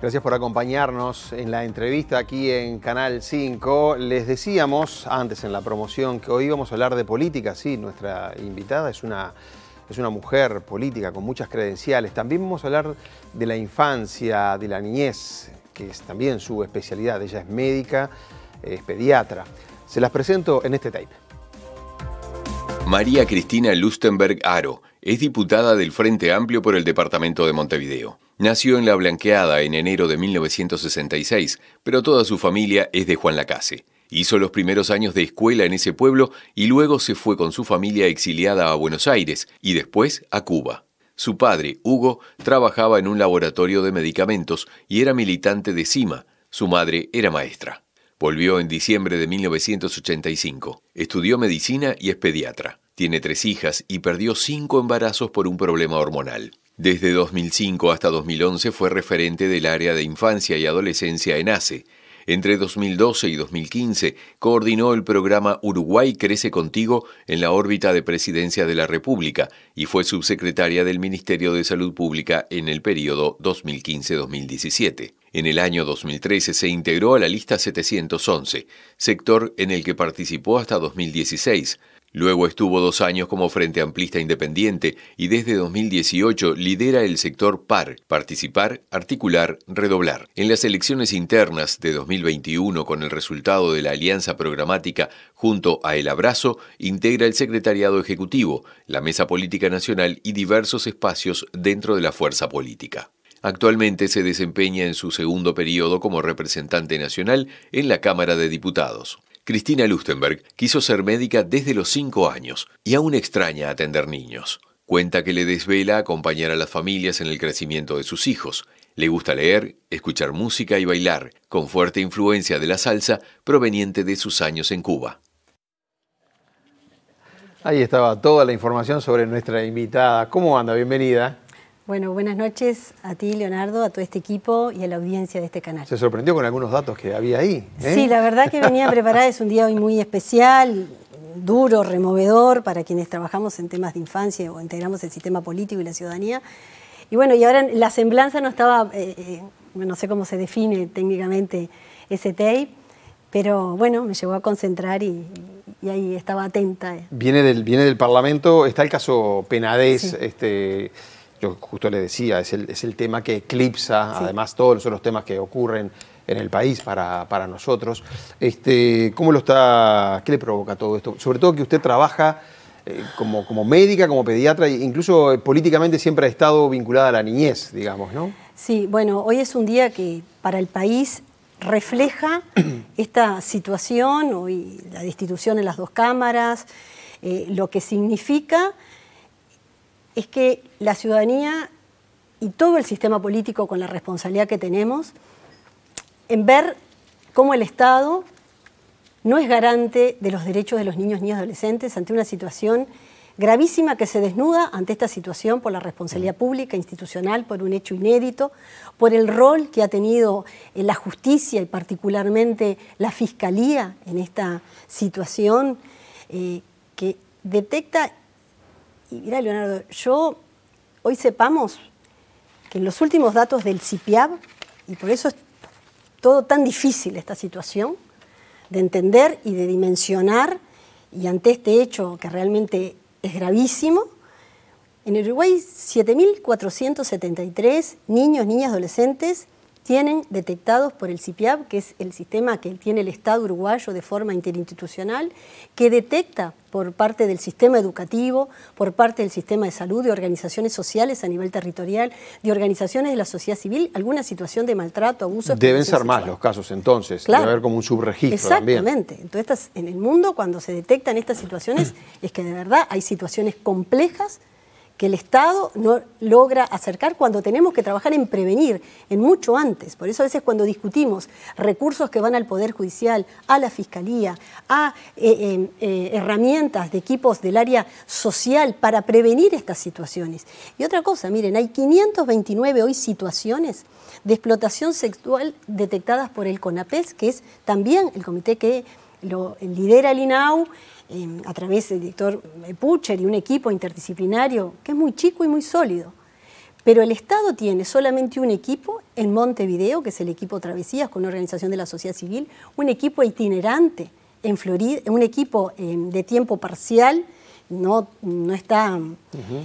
Gracias por acompañarnos en la entrevista aquí en Canal 5. Les decíamos antes en la promoción que hoy íbamos a hablar de política. Sí, nuestra invitada es una, es una mujer política con muchas credenciales. También vamos a hablar de la infancia, de la niñez, que es también su especialidad. Ella es médica, es pediatra. Se las presento en este tape. María Cristina Lustenberg Aro es diputada del Frente Amplio por el Departamento de Montevideo Nació en La Blanqueada en enero de 1966, pero toda su familia es de Juan Lacase. Hizo los primeros años de escuela en ese pueblo y luego se fue con su familia exiliada a Buenos Aires y después a Cuba. Su padre, Hugo, trabajaba en un laboratorio de medicamentos y era militante de CIMA. Su madre era maestra. Volvió en diciembre de 1985. Estudió medicina y es pediatra. Tiene tres hijas y perdió cinco embarazos por un problema hormonal. Desde 2005 hasta 2011 fue referente del área de infancia y adolescencia en ACE. Entre 2012 y 2015 coordinó el programa Uruguay Crece Contigo en la órbita de Presidencia de la República y fue subsecretaria del Ministerio de Salud Pública en el periodo 2015-2017. En el año 2013 se integró a la lista 711, sector en el que participó hasta 2016, Luego estuvo dos años como Frente Amplista Independiente y desde 2018 lidera el sector PAR, Participar, Articular, Redoblar. En las elecciones internas de 2021, con el resultado de la alianza programática junto a El Abrazo, integra el Secretariado Ejecutivo, la Mesa Política Nacional y diversos espacios dentro de la fuerza política. Actualmente se desempeña en su segundo periodo como representante nacional en la Cámara de Diputados. Cristina Lustenberg quiso ser médica desde los 5 años y aún extraña atender niños. Cuenta que le desvela acompañar a las familias en el crecimiento de sus hijos. Le gusta leer, escuchar música y bailar, con fuerte influencia de la salsa proveniente de sus años en Cuba. Ahí estaba toda la información sobre nuestra invitada. ¿Cómo anda? Bienvenida. Bueno, buenas noches a ti, Leonardo, a todo este equipo y a la audiencia de este canal. Se sorprendió con algunos datos que había ahí. ¿eh? Sí, la verdad que venía preparada, es un día hoy muy especial, duro, removedor para quienes trabajamos en temas de infancia o integramos el sistema político y la ciudadanía. Y bueno, y ahora la semblanza no estaba, eh, eh, no sé cómo se define técnicamente ese tape, pero bueno, me llegó a concentrar y, ahí estaba atenta. Viene del, viene del Parlamento, está el caso Penadez, este yo justo le decía, es el, tema que eclipsa además todos los otros temas que ocurren en el país para, nosotros. Este, ¿Cómo lo está, qué le provoca todo esto? Sobre todo que usted trabaja eh, como, médica, como pediatra, e incluso eh, políticamente siempre ha estado vinculada a la niñez, digamos, ¿no? Sí, bueno, hoy es un día que para el país refleja esta situación, hoy la destitución en las dos cámaras, eh, lo que significa es que la ciudadanía y todo el sistema político con la responsabilidad que tenemos en ver cómo el Estado no es garante de los derechos de los niños, niñas y adolescentes ante una situación gravísima que se desnuda ante esta situación por la responsabilidad pública, institucional, por un hecho inédito, por el rol que ha tenido eh, la justicia y particularmente la fiscalía en esta situación eh, que detecta y mira, Leonardo, yo hoy sepamos que en los últimos datos del CIPIAB, y por eso es todo tan difícil esta situación, de entender y de dimensionar, y ante este hecho que realmente es gravísimo, en Uruguay 7.473 niños, niñas, adolescentes tienen detectados por el CIPIAP, que es el sistema que tiene el Estado uruguayo de forma interinstitucional, que detecta por parte del sistema educativo, por parte del sistema de salud, de organizaciones sociales a nivel territorial, de organizaciones de la sociedad civil, alguna situación de maltrato, abuso. Deben ser más los casos entonces, de debe haber como un subregistro Exactamente. Entonces, en el mundo cuando se detectan estas situaciones es que de verdad hay situaciones complejas que el Estado no logra acercar cuando tenemos que trabajar en prevenir, en mucho antes. Por eso a veces cuando discutimos recursos que van al Poder Judicial, a la Fiscalía, a eh, em, eh, herramientas de equipos del área social para prevenir estas situaciones. Y otra cosa, miren, hay 529 hoy situaciones de explotación sexual detectadas por el CONAPES, que es también el comité que lo lidera el em, a través del director eh, Pucher y un equipo interdisciplinario que es muy chico y muy sólido. Pero el Estado tiene solamente un equipo en Montevideo, que es el equipo Travesías con una organización de la sociedad civil, un equipo itinerante en Florida, un equipo em, de tiempo parcial, no, no está em,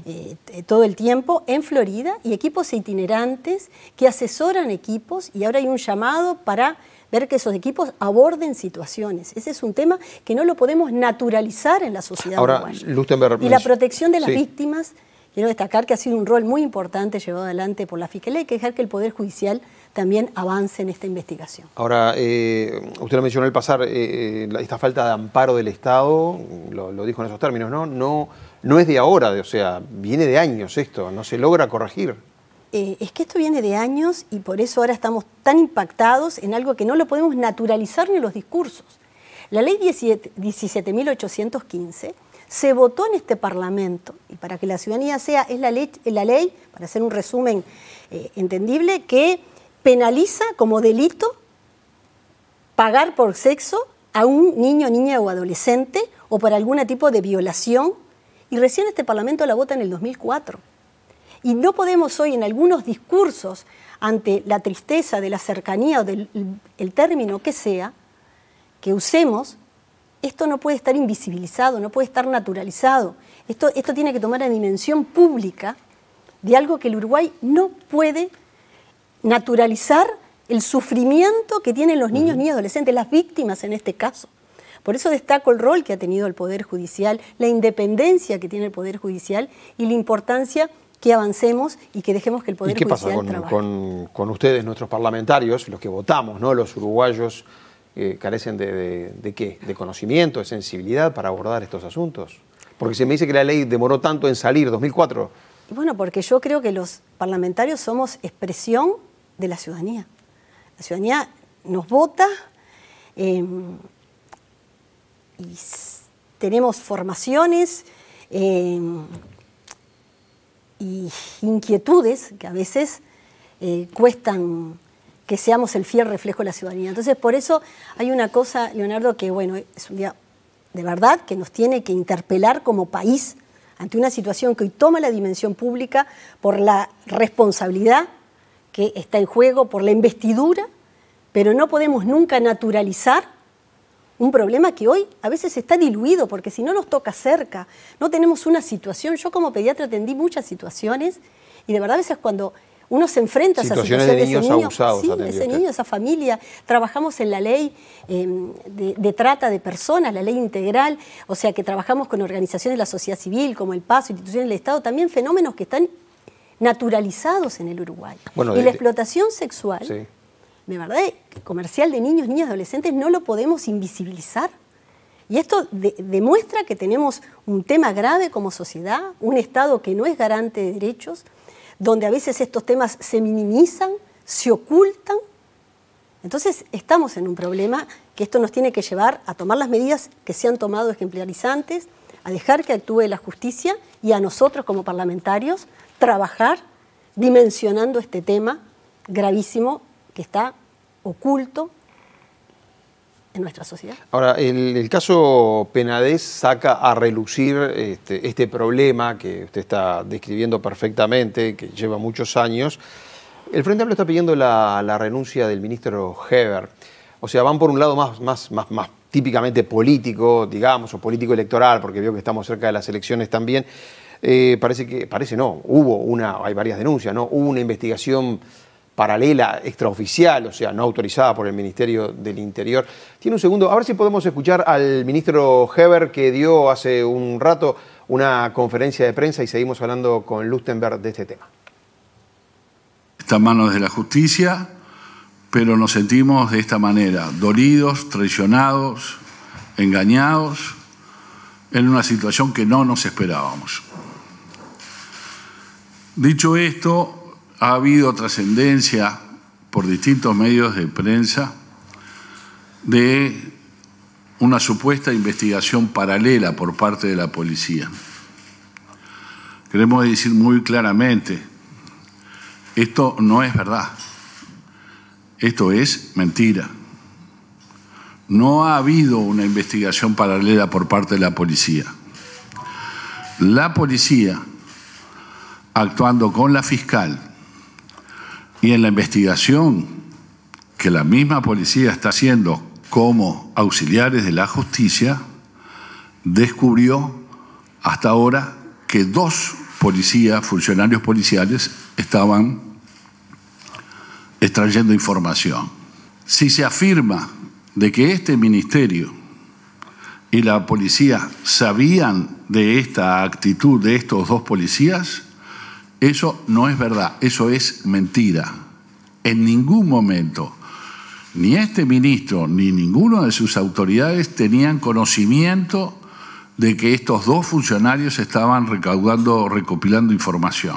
eh, todo el tiempo, en Florida, y equipos itinerantes que asesoran equipos, y ahora hay un llamado para ver que esos equipos aborden situaciones. Ese es un tema que no lo podemos naturalizar en la sociedad Ahora, Y la protección de las víctimas, quiero destacar que ha sido un rol muy importante llevado adelante por la Fiscalía y que dejar que el Poder Judicial también avance en esta investigación. Ahora, eh, usted lo mencionó al pasar, eh, eh, esta falta de amparo del Estado, lo, dijo en esos términos, ¿no? ¿no? No es de ahora, o sea, viene de años esto, no se logra corregir. Eh, es que esto viene de años y por eso ahora estamos tan impactados en algo que no lo podemos naturalizar ni los discursos. La ley 17.815 se votó en este Parlamento y para que la ciudadanía sea, es la ley, para hacer un resumen eh, entendible, que penaliza como delito pagar por sexo a un niño, niña o adolescente o por algún tipo de violación. Y recién este Parlamento la vota en el 2004. Y no podemos hoy en algunos discursos ante la tristeza de la cercanía o del término que sea, que usemos, esto no puede estar invisibilizado, no puede estar naturalizado. Esto, esto tiene que tomar la dimensión pública de algo que el Uruguay no puede naturalizar el sufrimiento que tienen los niños, y adolescentes, las víctimas en este caso. Por eso destaco el rol que ha tenido el Poder Judicial, la independencia que tiene el Poder Judicial y la importancia que avancemos y que dejemos que el Poder ¿Y qué pasa con, ustedes, nuestros parlamentarios, los que votamos, ¿no? los uruguayos, eh, carecen de, de, qué? ¿De conocimiento, de sensibilidad para abordar estos asuntos? Porque se me dice que la ley demoró tanto en salir, 2004. Bueno, porque yo creo que los parlamentarios somos expresión de la ciudadanía. La ciudadanía nos vota em, y tenemos formaciones, em, inquietudes que a veces eh, cuestan que seamos el fiel reflejo de la ciudadanía. Entonces, por eso hay una cosa, Leonardo, que bueno, es un día de verdad que nos tiene que interpelar como país ante una situación que hoy toma la dimensión pública por la responsabilidad que está en juego, por la investidura, pero no podemos nunca naturalizar un problema que hoy a veces está diluido porque si no nos toca cerca, no tenemos una situación. Yo como pediatra atendí muchas situaciones y de verdad a veces cuando uno se enfrenta a esa situación de niños ese niño, ese niño, esa familia. Trabajamos en la ley em, de, trata de personas, la ley integral, o sea que trabajamos con organizaciones de la sociedad civil, como el PASO, instituciones del Estado, también fenómenos que están naturalizados en el Uruguay. y la explotación sexual de verdad, eh, comercial de niños, niñas, adolescentes, no lo podemos invisibilizar. Y esto demuestra que tenemos un tema grave como sociedad, un Estado que no es garante de derechos, donde a veces estos temas se minimizan, se ocultan. Entonces estamos en un problema que esto nos tiene que llevar a tomar las medidas que se han tomado ejemplarizantes, a dejar que actúe la justicia y a nosotros como parlamentarios trabajar dimensionando este tema gravísimo que está oculto en nuestra sociedad. Ahora, el, caso Penades saca a relucir este, este, problema que usted está describiendo perfectamente, que lleva muchos años. El Frente Amplio está pidiendo la, renuncia del ministro Heber. O sea, van por un lado más, más, más, más típicamente político, digamos, o político electoral, porque veo que estamos cerca de las elecciones también. Eh, parece que, parece no, hubo una, hay varias denuncias, ¿no? Hubo una investigación paralela, extraoficial, o sea, no autorizada por el Ministerio del Interior. Tiene un segundo, a ver si podemos escuchar al ministro Heber que dio hace un rato una conferencia de prensa y seguimos hablando con Lustenberg de este tema. Está manos de la justicia, pero nos sentimos de esta manera, dolidos, traicionados, engañados, en una situación que no nos esperábamos. Dicho esto, ha habido trascendencia por distintos medios de prensa de una supuesta investigación paralela por parte de la policía. Queremos decir muy claramente, esto no es verdad, esto es mentira. No ha habido una investigación paralela por parte de la policía. La policía, actuando con la fiscal, y en la investigación que la misma policía está haciendo como auxiliares de la justicia, descubrió hasta ahora que dos policías, funcionarios policiales, estaban extrayendo información. Si se afirma de que este ministerio y la policía sabían de esta actitud de estos dos policías, eso no es verdad, eso es mentira. En ningún momento, ni este ministro ni ninguno de sus autoridades tenían conocimiento de que estos dos funcionarios estaban recaudando, recopilando información.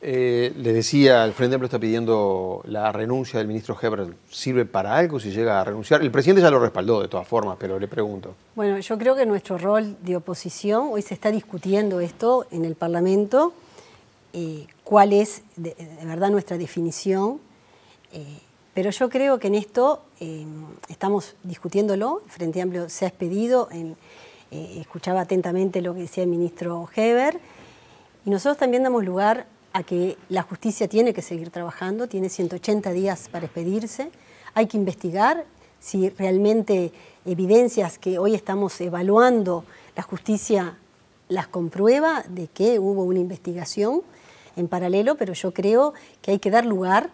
Eh, le decía, el Frente Amplio está pidiendo la renuncia del ministro Heber. ¿Sirve para algo si llega a renunciar? El presidente ya lo respaldó de todas formas, pero le pregunto. Bueno, yo creo que nuestro rol de oposición, hoy se está discutiendo esto en el Parlamento, eh, cuál es de, verdad nuestra definición, eh, pero yo creo que en esto estamos discutiéndolo, el Frente Amplio se ha expedido, escuchaba atentamente lo que decía el ministro Heber, y nosotros también damos lugar a que la justicia tiene que seguir trabajando, tiene 180 días para expedirse, hay que investigar si realmente evidencias que hoy estamos evaluando, la justicia las comprueba de que hubo una investigación en paralelo, pero yo creo que hay que dar lugar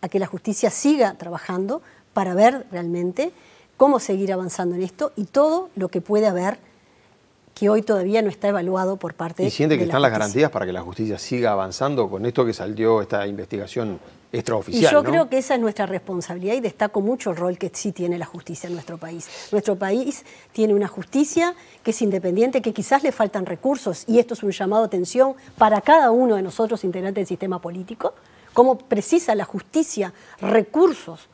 a que la justicia siga trabajando para ver realmente cómo seguir avanzando en esto y todo lo que puede haber que hoy todavía no está evaluado por parte de ¿Y siente que están las garantías para que la justicia siga avanzando con esto que salió esta investigación extraoficial. yo creo que esa es nuestra responsabilidad y destaco mucho el rol que sí tiene la justicia en nuestro país. Nuestro país tiene una justicia que es independiente, que quizás le faltan recursos y esto es un llamado a atención para cada uno de nosotros integrantes del sistema político, cómo precisa la justicia recursos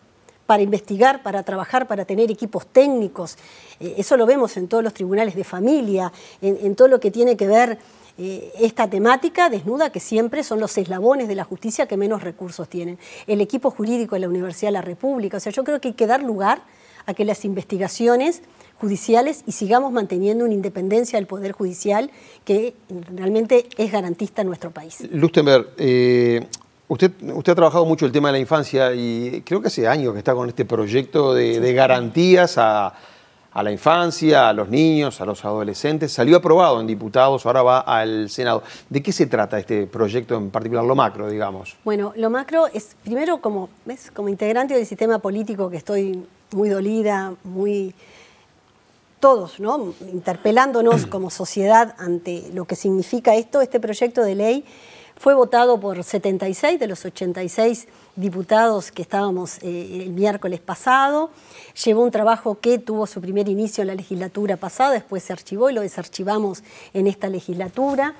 para investigar, para trabajar, para tener equipos técnicos. Eh, eso lo vemos en todos los tribunales de familia, en, todo lo que tiene que ver eh, esta temática desnuda que siempre son los eslabones de la justicia que menos recursos tienen. El equipo jurídico de la Universidad de la República. O sea, yo creo que hay que dar lugar a que las investigaciones judiciales y sigamos manteniendo una independencia del Poder Judicial que realmente es garantista en nuestro país. Lustenberg, eh, Usted, usted ha trabajado mucho el tema de la infancia y creo que hace años que está con este proyecto de, garantías a, la infancia, a los niños, a los adolescentes. Salió aprobado en diputados, ahora va al Senado. ¿De qué se trata este proyecto en particular, lo macro, digamos? Bueno, lo macro es, primero, como, como integrante del sistema político que estoy muy dolida, muy todos, ¿no? interpelándonos como sociedad ante lo que significa esto, este proyecto de ley fue votado por 76 de los 86 diputados que estábamos eh, el miércoles pasado. Llevó un trabajo que tuvo su primer inicio en la legislatura pasada, después se archivó y lo desarchivamos en esta legislatura.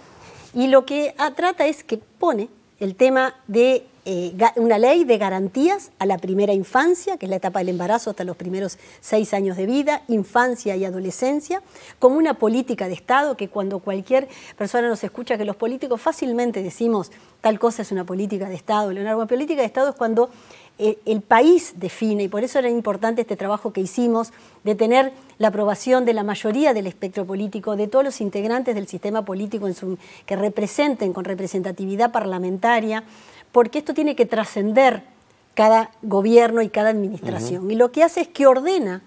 Y lo que ah, trata es que pone el tema de eh, una ley de garantías a la primera infancia, que es la etapa del embarazo hasta los primeros seis años de vida, infancia y adolescencia, como una política de Estado que cuando cualquier persona nos escucha que los políticos fácilmente decimos tal cosa es una política de Estado, Leonardo, una política de Estado es cuando eh, el país define, y por eso era importante este trabajo que hicimos, de tener la aprobación de la mayoría del espectro político, de todos los integrantes del sistema político que representen con representatividad parlamentaria, porque esto tiene que trascender cada gobierno y cada administración. Y lo que hace es que ordena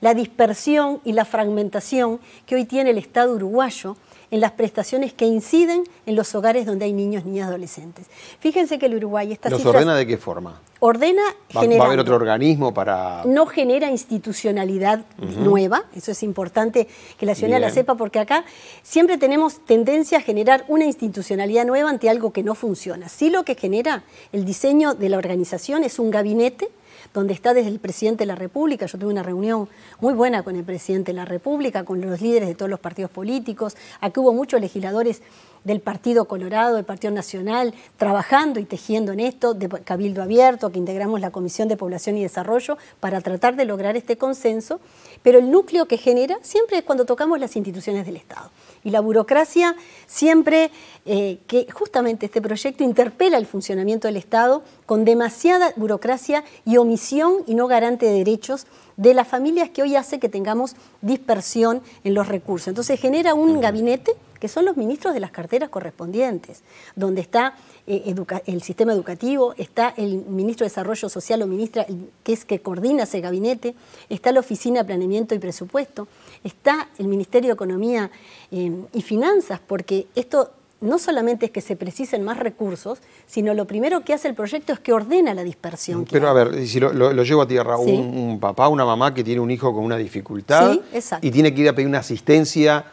la dispersión y la fragmentación que hoy tiene el Estado uruguayo en las prestaciones que inciden en los hogares donde hay niños, niñas, adolescentes. Fíjense que el Uruguay está... ¿Los ordena de qué forma? Ordena ¿Va, a haber otro organismo para...? No genera institucionalidad nueva, eso es importante que la ciudadanía la sepa, porque acá siempre tenemos tendencia a generar una institucionalidad nueva ante algo que no funciona. Sí lo que genera el diseño de la organización es un gabinete donde está desde el presidente de la República. Yo tuve una reunión muy buena con el presidente de la República, con los líderes de todos los partidos políticos. Aquí hubo muchos legisladores del Partido Colorado, del Partido Nacional, trabajando y tejiendo en esto, de Cabildo Abierto, que integramos la Comisión de Población y Desarrollo, para tratar de lograr este consenso pero el núcleo que genera siempre es cuando tocamos las instituciones del Estado. Y la burocracia siempre eh, que justamente este proyecto interpela el funcionamiento del Estado con demasiada burocracia y omisión y no garante de derechos de las familias que hoy hace que tengamos dispersión en los recursos. Entonces genera un gabinete que son los ministros de las carteras correspondientes, donde está eh, el sistema educativo, está el ministro de Desarrollo Social o ministra que es que coordina ese gabinete, está la Oficina de Planeamiento y Presupuesto, está el Ministerio de Economía eh, y Finanzas, porque esto no solamente es que se precisen más recursos, sino lo primero que hace el proyecto es que ordena la dispersión. Pero a ver, si lo, lo, llevo a tierra, un, papá, una mamá que tiene un hijo con una dificultad y tiene que ir a pedir una asistencia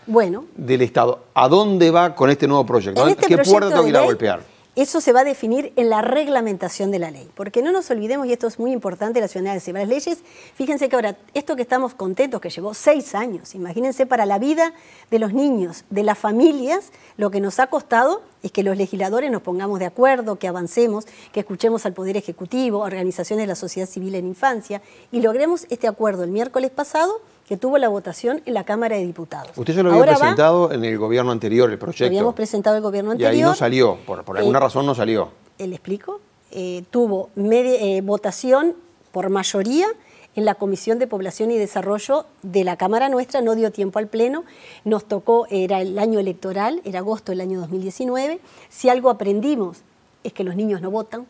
del Estado, ¿a dónde va con este nuevo proyecto? Este ¿Qué puerta tengo ir a golpear? Eso se va a definir en la reglamentación de la ley, porque no nos olvidemos, y esto es muy importante, la ciudadanía de las leyes, fíjense que ahora, esto que estamos contentos, que llevó seis años, imagínense para la vida de los niños, de las familias, lo que nos ha costado es que los legisladores nos pongamos de acuerdo, que avancemos, que escuchemos al Poder Ejecutivo, organizaciones de la sociedad civil en infancia, y logremos este acuerdo el miércoles pasado que tuvo la votación en la Cámara de Diputados. Usted se lo había presentado en el gobierno anterior, el proyecto. Lo habíamos presentado el gobierno anterior. Y ahí no salió, por, alguna eh, razón no salió. ¿Le explico? Eh, tuvo eh, votación por mayoría en la Comisión de Población y Desarrollo de la Cámara Nuestra, no dio tiempo al Pleno, nos tocó, era el año electoral, era agosto del año 2019, si algo aprendimos es que los niños no votan,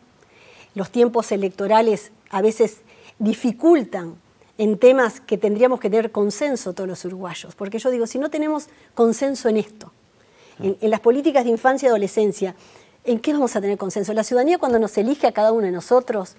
los tiempos electorales a veces dificultan en temas que tendríamos que tener consenso todos los uruguayos, porque yo digo, si no tenemos consenso en esto, en, las políticas de infancia y adolescencia, ¿en qué vamos a tener consenso? La ciudadanía cuando nos elige a cada uno de nosotros,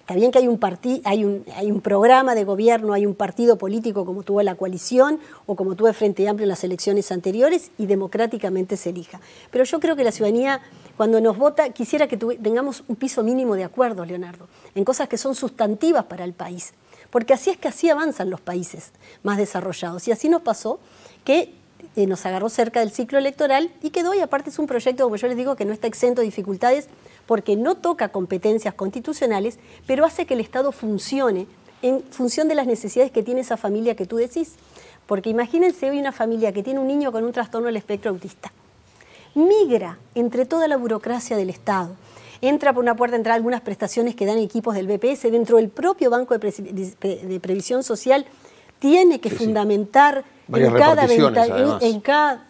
está bien que hay un, hay, hay un programa de gobierno, hay un partido político como tuvo la coalición o como tuvo Frente Amplio en las elecciones anteriores y democráticamente se elija. Pero yo creo que la ciudadanía, cuando nos vota, quisiera que tengamos un piso mínimo de acuerdo, Leonardo, en cosas que son sustantivas para el país porque así es que así avanzan los países más desarrollados. Y así nos pasó que eh, nos agarró cerca del ciclo electoral y quedó, y aparte es un proyecto, como yo les digo, que no está exento de dificultades porque no toca competencias constitucionales, pero hace que el Estado funcione en función de las necesidades que tiene esa familia que tú decís. Porque imagínense hoy una familia que tiene un niño con un trastorno del espectro autista. Migra entre toda la burocracia del Estado, entra por una puerta, entra algunas prestaciones que dan equipos del BPS, dentro del propio Banco de, Previsión Social, tiene que fundamentar En, cada en cada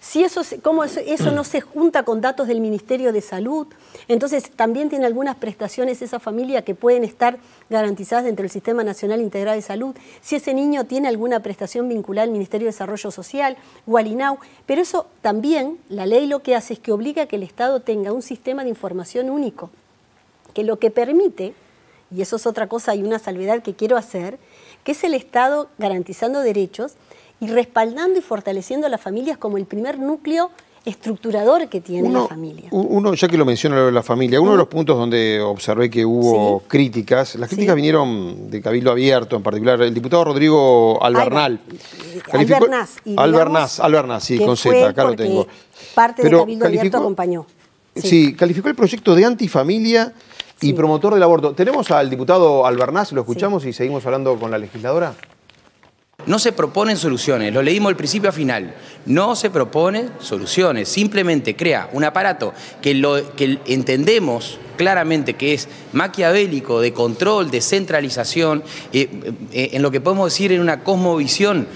si eso, ¿Cómo eso, no se junta con datos del Ministerio de Salud? Entonces, también tiene algunas prestaciones esa familia que pueden estar garantizadas dentro del Sistema Nacional Integral de Salud. Si ese niño tiene alguna prestación vinculada al Ministerio de Desarrollo Social Gualinau, Pero eso también, la ley lo que hace es que obliga a que el Estado tenga un sistema de información único, que lo que permite, y eso es otra cosa y una salvedad que quiero hacer, que es el Estado garantizando derechos, y respaldando y fortaleciendo a las familias como el primer núcleo estructurador que tiene la familia. Uno, ya que lo menciona lo de la familia, uno de los puntos donde observé que hubo críticas, las críticas vinieron de Cabildo Abierto en particular, el diputado Rodrigo Albernal. Albernaz. Albernaz, sí, con Z, acá lo tengo. Parte de Cabildo Abierto acompañó. Sí. calificó el proyecto de antifamilia y promotor del aborto. ¿Tenemos al diputado Albernaz? ¿Lo escuchamos y seguimos hablando con la legisladora? No se proponen soluciones, lo leímos al principio a final. No se proponen soluciones, simplemente crea un aparato que, entendemos claramente que es maquiavélico, de control, de centralización, eh, eh, en lo que podemos decir en una cosmovisión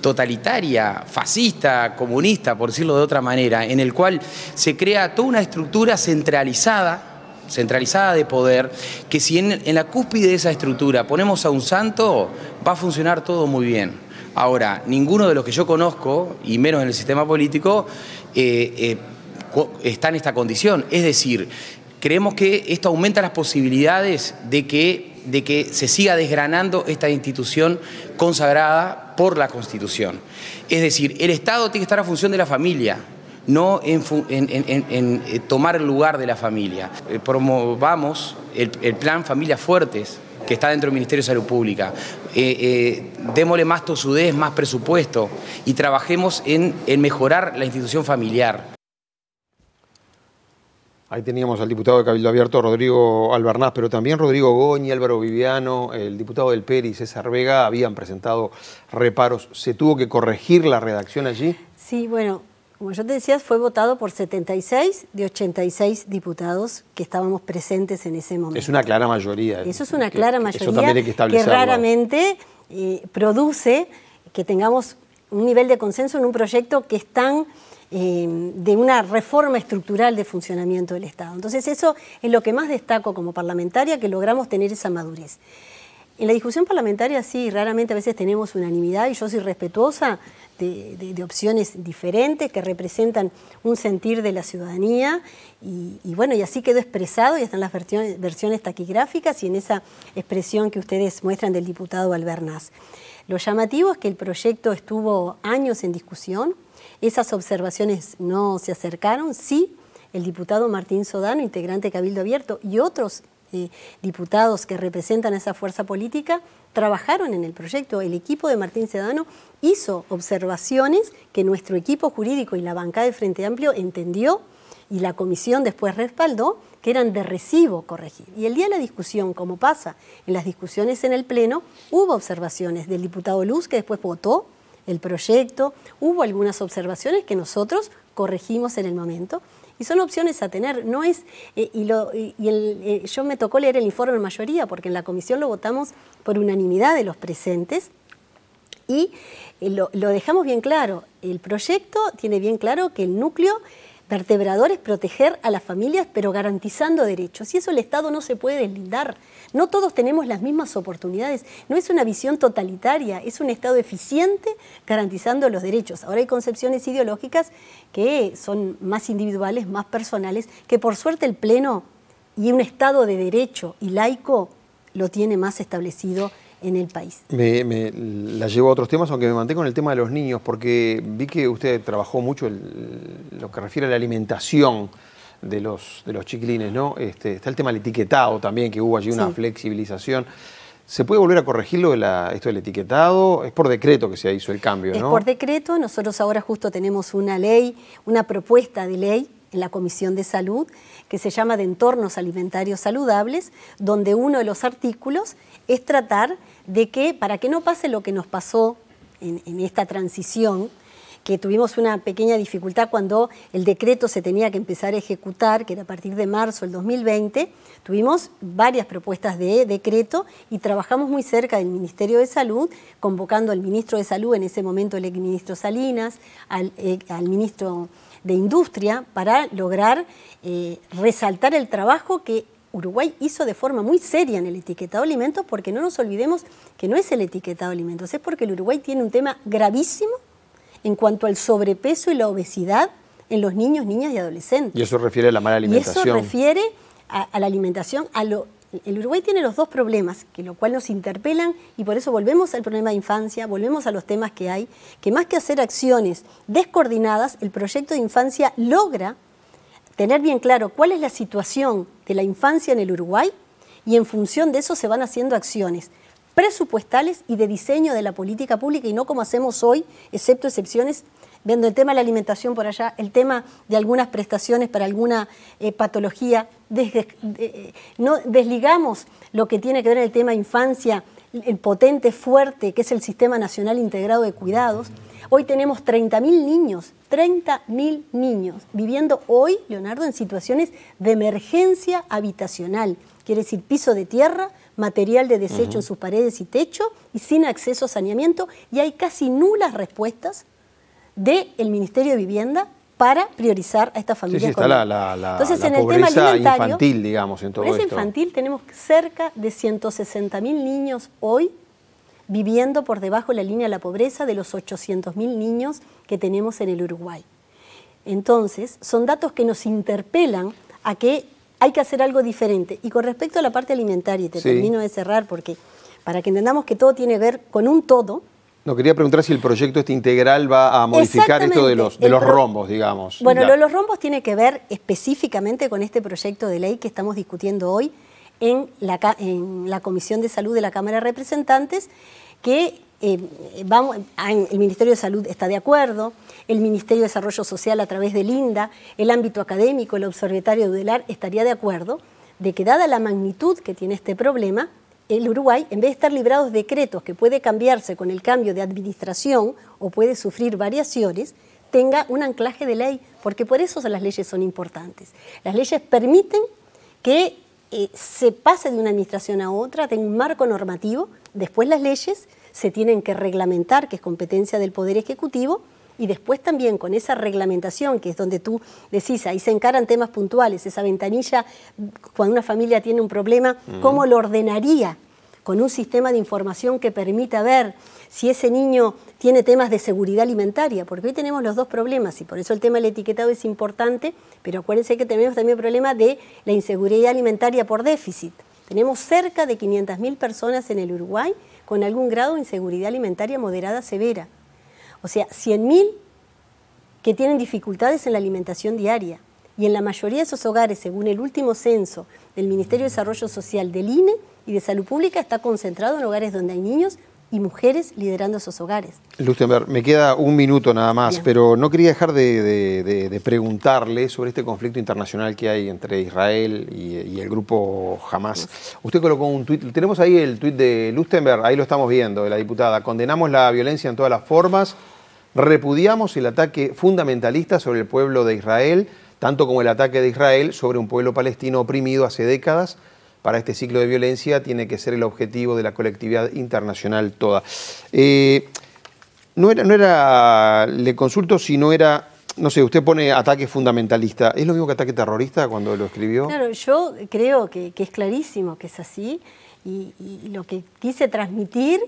totalitaria, fascista, comunista, por decirlo de otra manera, en el cual se crea toda una estructura centralizada centralizada de poder, que si en, la cúspide de esa estructura ponemos a un santo, va a funcionar todo muy bien. Ahora, ninguno de los que yo conozco, y menos en el sistema político, eh, eh, está en esta condición. Es decir, creemos que esto aumenta las posibilidades de que, de que se siga desgranando esta institución consagrada por la Constitución. Es decir, el Estado tiene que estar a función de la familia, no en, eh, tomar el lugar de la familia. Eh, promovamos el, plan Familias Fuertes, que está dentro del Ministerio de Salud Pública. Eh, démosle más tosudez, más presupuesto y trabajemos en, mejorar la institución familiar. Ahí teníamos al diputado de Cabildo Abierto, Rodrigo Albernaz, pero también Rodrigo Goñi, Álvaro Viviano, el diputado del PERI, César Vega, habían presentado reparos. ¿Se tuvo que corregir la redacción allí? Sí, bueno, como yo te decía, fue votado por 76 de 86 diputados que estábamos presentes en ese momento. Es una clara mayoría. Eso es una clara mayoría que, raramente eh, produce que tengamos un nivel de consenso en un proyecto que es tan eh, de una reforma estructural de funcionamiento del Estado. Entonces eso es lo que más destaco como parlamentaria, que logramos tener esa madurez. En la discusión parlamentaria sí, raramente a veces tenemos unanimidad y yo soy respetuosa de, opciones diferentes que representan un sentir de la ciudadanía y, bueno, y así quedó expresado y están las versiones, versiones, taquigráficas y en esa expresión que ustedes muestran del diputado Albernaz. Lo llamativo es que el proyecto estuvo años en discusión, esas observaciones no se acercaron, sí, el diputado Martín Sodano, integrante de Cabildo Abierto, y otros este, diputados que representan esa fuerza política trabajaron en el proyecto. El equipo de Martín Sedano hizo observaciones que nuestro equipo jurídico y la bancada de Frente Amplio entendió y la comisión después respaldó que eran de recibo corregir. Y el día de la discusión, como pasa en las discusiones en el Pleno, hubo observaciones del diputado Luz que después votó el proyecto, hubo algunas observaciones que nosotros corregimos en el momento y son opciones a tener, no es, eh, y, eh, yo me tocó leer el informe en mayoría, porque en la comisión lo votamos por unanimidad de los presentes, y eh, lo dejamos bien claro, el proyecto tiene bien claro que el núcleo vertebrador es proteger a las familias, pero garantizando derechos. Y eso el Estado no se puede deslindar. No todos tenemos las mismas oportunidades. No es una visión totalitaria, es un Estado eficiente garantizando los derechos. Ahora hay concepciones ideológicas que son más individuales, más personales, que por suerte el Pleno y un Estado de derecho y laico lo tiene más establecido en el país. Me, la llevo a otros temas, aunque me mantengo en el tema de los niños, porque vi que usted trabajó mucho lo que refiere a la alimentación de los, de los chiquilines, ¿no? Este, está el tema del etiquetado también, que hubo allí una flexibilización. ¿Se puede volver a lo de la, esto del etiquetado? Es por decreto que se hizo el cambio, ¿no? Es por decreto. Nosotros ahora justo tenemos una ley, una propuesta de ley en la Comisión de Salud, que se llama de Entornos Alimentarios Saludables, donde uno de los artículos es tratar de que, para que no pase lo que nos pasó en, esta transición, que tuvimos una pequeña dificultad cuando el decreto se tenía que empezar a ejecutar, que era a partir de marzo del 2020. Tuvimos varias propuestas de decreto y trabajamos muy cerca del Ministerio de Salud, convocando al ministro de Salud, en ese momento el Ministro Salinas, al eh, ministro de industria para lograr eh, resaltar el trabajo que Uruguay hizo de forma muy seria en el etiquetado de alimentos, porque no nos olvidemos que no es el etiquetado de alimentos, es porque el Uruguay tiene un tema gravísimo en cuanto al sobrepeso y la obesidad en los niños, niñas y adolescentes. Y eso refiere a la mala alimentación. Y eso refiere a la alimentación, a lo el Uruguay tiene los dos problemas, que lo cual nos interpelan y por eso volvemos al problema de infancia, volvemos a los temas que hay, que más que hacer acciones descoordinadas, el proyecto de infancia logra tener bien claro cuál es la situación de la infancia en el Uruguay y en función de eso se van haciendo acciones presupuestales y de diseño de la política pública y no como hacemos hoy, excepto excepciones, viendo el tema de la alimentación por allá, el tema de algunas prestaciones para alguna eh, patología. Eh, no desligamos lo que tiene que ver el tema infancia, el potente fuerte que es el Sistema Nacional Integrado de Cuidados. Hoy tenemos 30.000 niños, 30.000 niños viviendo hoy, Leonardo, en situaciones de emergencia habitacional. Quiere decir piso de tierra, material de desecho en sus paredes y techo y sin acceso a saneamiento y hay casi nulas respuestas del Ministerio de Vivienda para priorizar a estas familias. Sí, la, Entonces, en el tema infantil, digamos, en todo pobreza esto. infantil tenemos cerca de 160.000 niños hoy viviendo por debajo de la línea de la pobreza de los 800.000 niños que tenemos en el Uruguay. Entonces, son datos que nos interpelan a que hay que hacer algo diferente. Y con respecto a la parte alimentaria, y te termino de cerrar porque para que entendamos que todo tiene que ver con un todo. No, quería preguntar si el proyecto este integral va a modificar esto de los, rombos, digamos. Bueno, los rombos tiene que ver específicamente con este proyecto de ley que estamos discutiendo hoy en la, en la Comisión de Salud de la Cámara de Representantes, que eh, ah, el Ministerio de Salud está de acuerdo, el Ministerio de Desarrollo Social a través de INDA, el ámbito académico, el observatorio Udelar estaría de acuerdo de que dada la magnitud que tiene este problema, el Uruguay, en vez de estar librado de decretos que puede cambiarse con el cambio de administración o puede sufrir variaciones, tenga un anclaje de ley, porque por eso las leyes son importantes. Las leyes permiten que eh, se pase de una administración a otra, tenga un marco normativo, después las leyes se tienen que reglamentar, que es competencia del Poder Ejecutivo, y después también con esa reglamentación, que es donde tú decís, ahí se encaran temas puntuales, esa ventanilla, cuando una familia tiene un problema, ¿cómo lo ordenaría? Con un sistema de información que permita ver si ese niño tiene temas de seguridad alimentaria, porque hoy tenemos los dos problemas y por eso el tema del etiquetado es importante, pero acuérdense que tenemos también el problema de la inseguridad alimentaria por déficit. Tenemos cerca de 500.000 personas en el Uruguay con algún grado de inseguridad alimentaria moderada severa. O sea, 100.000 que tienen dificultades en la alimentación diaria. Y en la mayoría de esos hogares, según el último censo del Ministerio de Desarrollo Social del INE y de Salud Pública, está concentrado en hogares donde hay niños y mujeres liderando esos hogares. Lustenberg, me queda un minuto nada más, pero no quería dejar de, preguntarle sobre este conflicto internacional que hay entre Israel y, el grupo Hamas. Usted colocó un tuit, tenemos ahí el tuit de Lustenberg, ahí lo estamos viendo, de la diputada. Condenamos la violencia en todas las formas, repudiamos el ataque fundamentalista sobre el pueblo de Israel, tanto como el ataque de Israel sobre un pueblo palestino oprimido hace décadas para este ciclo de violencia tiene que ser el objetivo de la colectividad internacional toda. Eh, no, era, no era, le consulto si no era no sé, usted pone ataque fundamentalista. ¿Es lo mismo que ataque terrorista cuando lo escribió? Claro, yo creo que, es clarísimo que es así. Y, lo que quise transmitir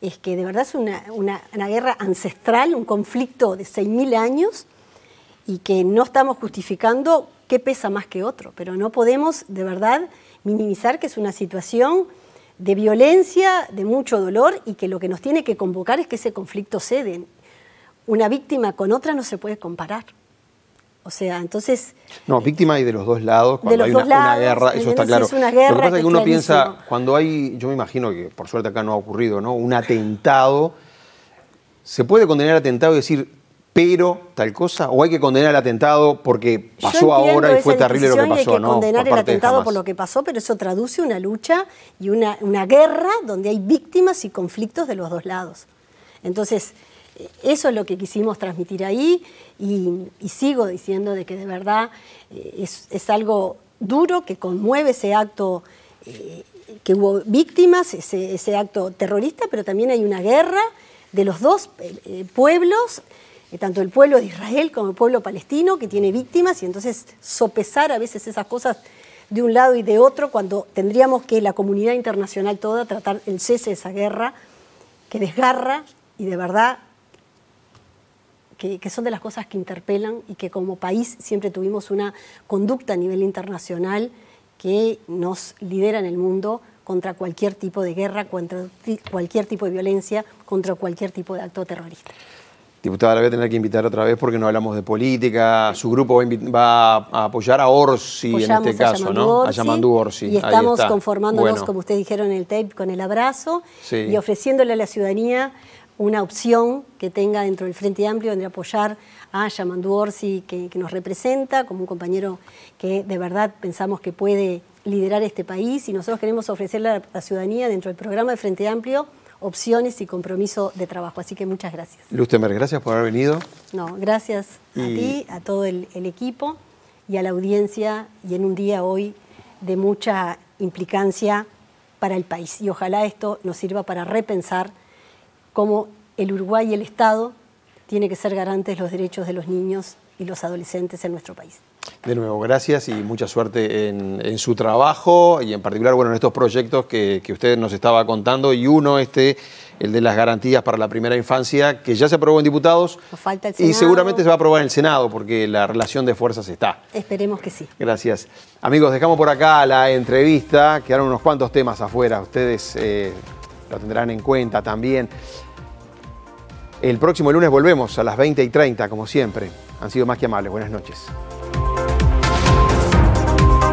es que de verdad es una, una guerra ancestral, un conflicto de 6.000 años y que no estamos justificando qué pesa más que otro, pero no podemos de verdad minimizar que es una situación de violencia, de mucho dolor y que lo que nos tiene que convocar es que ese conflicto cede. Una víctima con otra no se puede comparar. O sea, entonces... No, eh, víctima hay de los dos lados, cuando hay una, guerra, eso está claro. Es Lo que pasa es que uno piensa, cuando hay, yo me imagino que por suerte acá no ha ocurrido, ¿no? Un atentado, se puede condenar atentado y decir, pero tal cosa? ¿O hay que condenar el atentado porque pasó ahora y fue terrible lo que pasó? Hay que condenar el atentado por lo que pasó, pero eso traduce una lucha y una, guerra donde hay víctimas y conflictos de los dos lados. Entonces, eh, eso es lo que quisimos transmitir ahí y, sigo diciendo de que de verdad eh, es, algo duro que conmueve ese acto. Eh, que hubo víctimas, ese, ese acto terrorista, pero también hay una guerra de los dos pueblos eh, tanto el pueblo de Israel como el pueblo palestino, que tiene víctimas, y entonces sopesar a veces esas cosas de un lado y de otro, cuando tendríamos que la comunidad internacional toda tratar el cese de esa guerra que desgarra y de verdad que, son de las cosas que interpelan y que como país siempre tuvimos una conducta a nivel internacional que nos lidera en el mundo contra cualquier tipo de guerra, contra cualquier tipo de violencia, contra cualquier tipo de acto terrorista. Diputada, la voy a tener que invitar otra vez porque no hablamos de política. Su grupo va a, apoyar a Orsi en este caso, ¿no? a Yamandú Orsi. Y estamos conformándonos, como ustedes dijeron en el tape, con el abrazo y ofreciéndole a la ciudadanía una opción que tenga dentro del Frente Amplio de apoyar a Yamandú Orsi, que, que nos representa como un compañero que de verdad pensamos que puede liderar este país y nosotros queremos ofrecerle a la ciudadanía dentro del programa de Frente Amplio opciones y compromiso de trabajo. Así que muchas gracias. Lustemer, gracias por haber venido. No, gracias a ti, a todo el, equipo y a la audiencia y en un día hoy de mucha implicancia para el país. Y ojalá esto nos sirva para repensar cómo el Uruguay y el Estado tiene que ser garantes de los derechos de los niños y los adolescentes en nuestro país. De nuevo, gracias y mucha suerte en, su trabajo y en particular bueno, en estos proyectos que, usted nos estaba contando y uno este, el de las garantías para la primera infancia, que ya se aprobó en diputados y seguramente se va a aprobar en el Senado porque la relación de fuerzas está. Esperemos que sí. Gracias. Amigos, dejamos por acá la entrevista, quedaron unos cuantos temas afuera, ustedes eh, lo tendrán en cuenta también. El próximo lunes volvemos a las 20 y 30, como siempre. Han sido más que amables. Buenas noches.